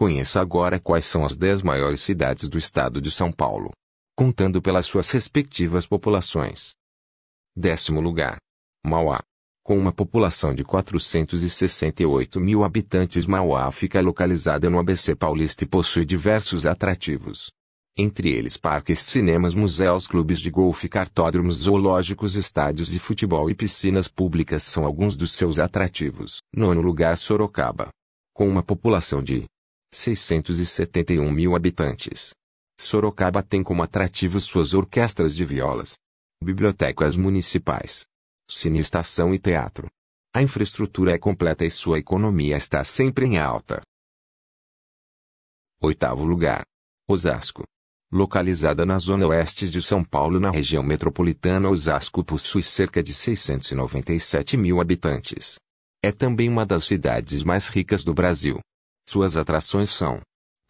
Conheça agora quais são as 10 maiores cidades do estado de São Paulo, contando pelas suas respectivas populações. Décimo lugar: Mauá. Com uma população de 468 mil habitantes, Mauá fica localizada no ABC Paulista e possui diversos atrativos. Entre eles, parques, cinemas, museus, clubes de golfe, cartódromos, zoológicos, estádios de futebol e piscinas públicas são alguns dos seus atrativos. Nono lugar, Sorocaba. Com uma população de 671 mil habitantes. Sorocaba tem como atrativo suas orquestras de violas, bibliotecas municipais, cine estação e teatro. A infraestrutura é completa e sua economia está sempre em alta. Oitavo lugar. Osasco. Localizada na zona oeste de São Paulo, na região metropolitana, Osasco possui cerca de 697 mil habitantes. É também uma das cidades mais ricas do Brasil. Suas atrações são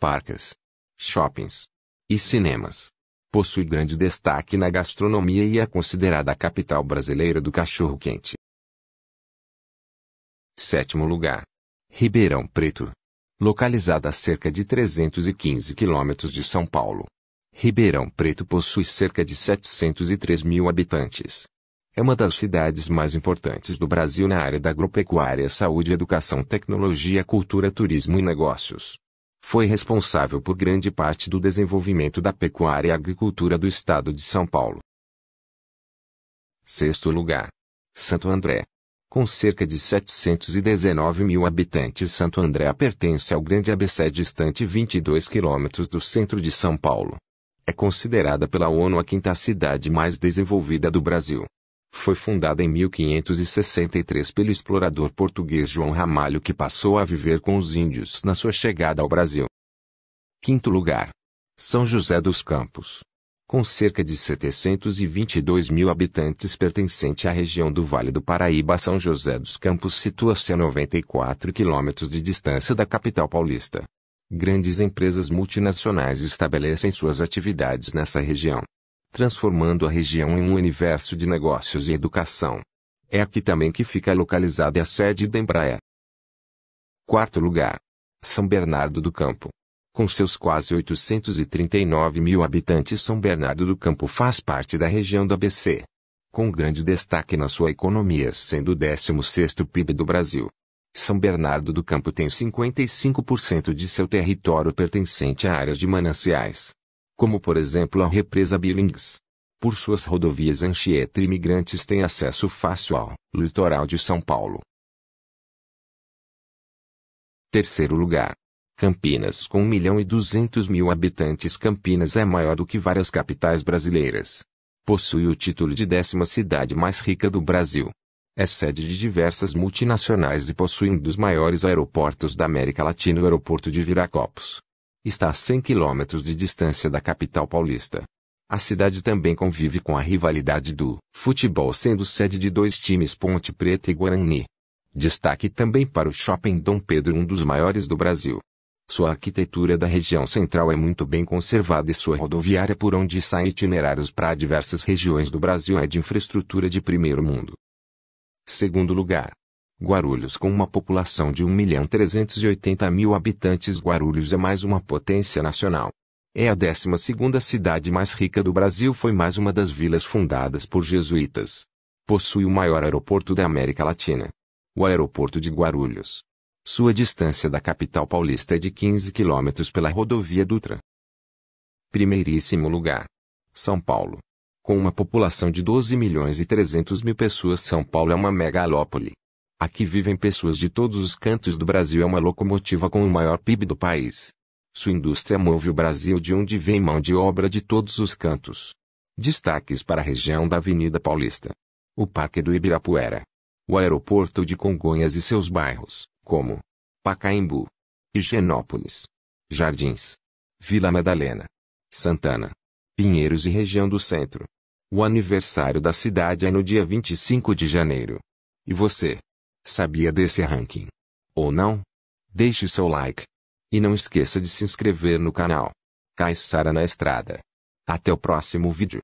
parques, shoppings e cinemas. Possui grande destaque na gastronomia e é considerada a capital brasileira do cachorro-quente. Sétimo lugar: Ribeirão Preto. Localizada a cerca de 315 quilômetros de São Paulo, Ribeirão Preto possui cerca de 703 mil habitantes é uma das cidades mais importantes do Brasil na área da agropecuária, saúde, educação, tecnologia, cultura, turismo e negócios. Foi responsável por grande parte do desenvolvimento da pecuária e agricultura do estado de São Paulo. Sexto lugar: Santo André. Com cerca de 719 mil habitantes, Santo André pertence ao Grande ABC distante 22 quilômetros do centro de São Paulo. É considerada pela ONU a quinta cidade mais desenvolvida do Brasil. Foi fundada em 1563 pelo explorador português João Ramalho que passou a viver com os índios na sua chegada ao Brasil. Quinto lugar. São José dos Campos. Com cerca de 722 mil habitantes pertencente à região do Vale do Paraíba, São José dos Campos situa-se a 94 quilômetros de distância da capital paulista. Grandes empresas multinacionais estabelecem suas atividades nessa região transformando a região em um universo de negócios e educação. É aqui também que fica localizada a sede da Embraer. Quarto lugar. São Bernardo do Campo. Com seus quase 839 mil habitantes, São Bernardo do Campo faz parte da região da BC. Com grande destaque na sua economia, sendo o 16º PIB do Brasil. São Bernardo do Campo tem 55% de seu território pertencente a áreas de mananciais como por exemplo a represa Billings. Por suas rodovias Anchieta imigrantes têm acesso fácil ao litoral de São Paulo. Terceiro lugar. Campinas com 1 milhão e 200 mil habitantes Campinas é maior do que várias capitais brasileiras. Possui o título de décima cidade mais rica do Brasil. É sede de diversas multinacionais e possui um dos maiores aeroportos da América Latina o aeroporto de Viracopos está a 100 quilômetros de distância da capital paulista. A cidade também convive com a rivalidade do futebol, sendo sede de dois times Ponte Preta e Guarani. Destaque também para o Shopping Dom Pedro, um dos maiores do Brasil. Sua arquitetura da região central é muito bem conservada e sua rodoviária por onde saem itinerários para diversas regiões do Brasil é de infraestrutura de primeiro mundo. Segundo lugar, Guarulhos com uma população de 1.380.000 habitantes Guarulhos é mais uma potência nacional. É a 12 cidade mais rica do Brasil foi mais uma das vilas fundadas por jesuítas. Possui o maior aeroporto da América Latina. O aeroporto de Guarulhos. Sua distância da capital paulista é de 15 quilômetros pela rodovia Dutra. Primeiríssimo lugar. São Paulo. Com uma população de 12 milhões e 300 mil pessoas São Paulo é uma megalópole. Aqui vivem pessoas de todos os cantos do Brasil. É uma locomotiva com o maior PIB do país. Sua indústria move o Brasil de onde vem mão de obra de todos os cantos. Destaques para a região da Avenida Paulista. O Parque do Ibirapuera. O aeroporto de Congonhas e seus bairros, como Pacaembu, Higienópolis, Jardins, Vila Madalena, Santana, Pinheiros e região do centro. O aniversário da cidade é no dia 25 de janeiro. E você? Sabia desse ranking? Ou não? Deixe seu like. E não esqueça de se inscrever no canal. Caissara na Estrada. Até o próximo vídeo.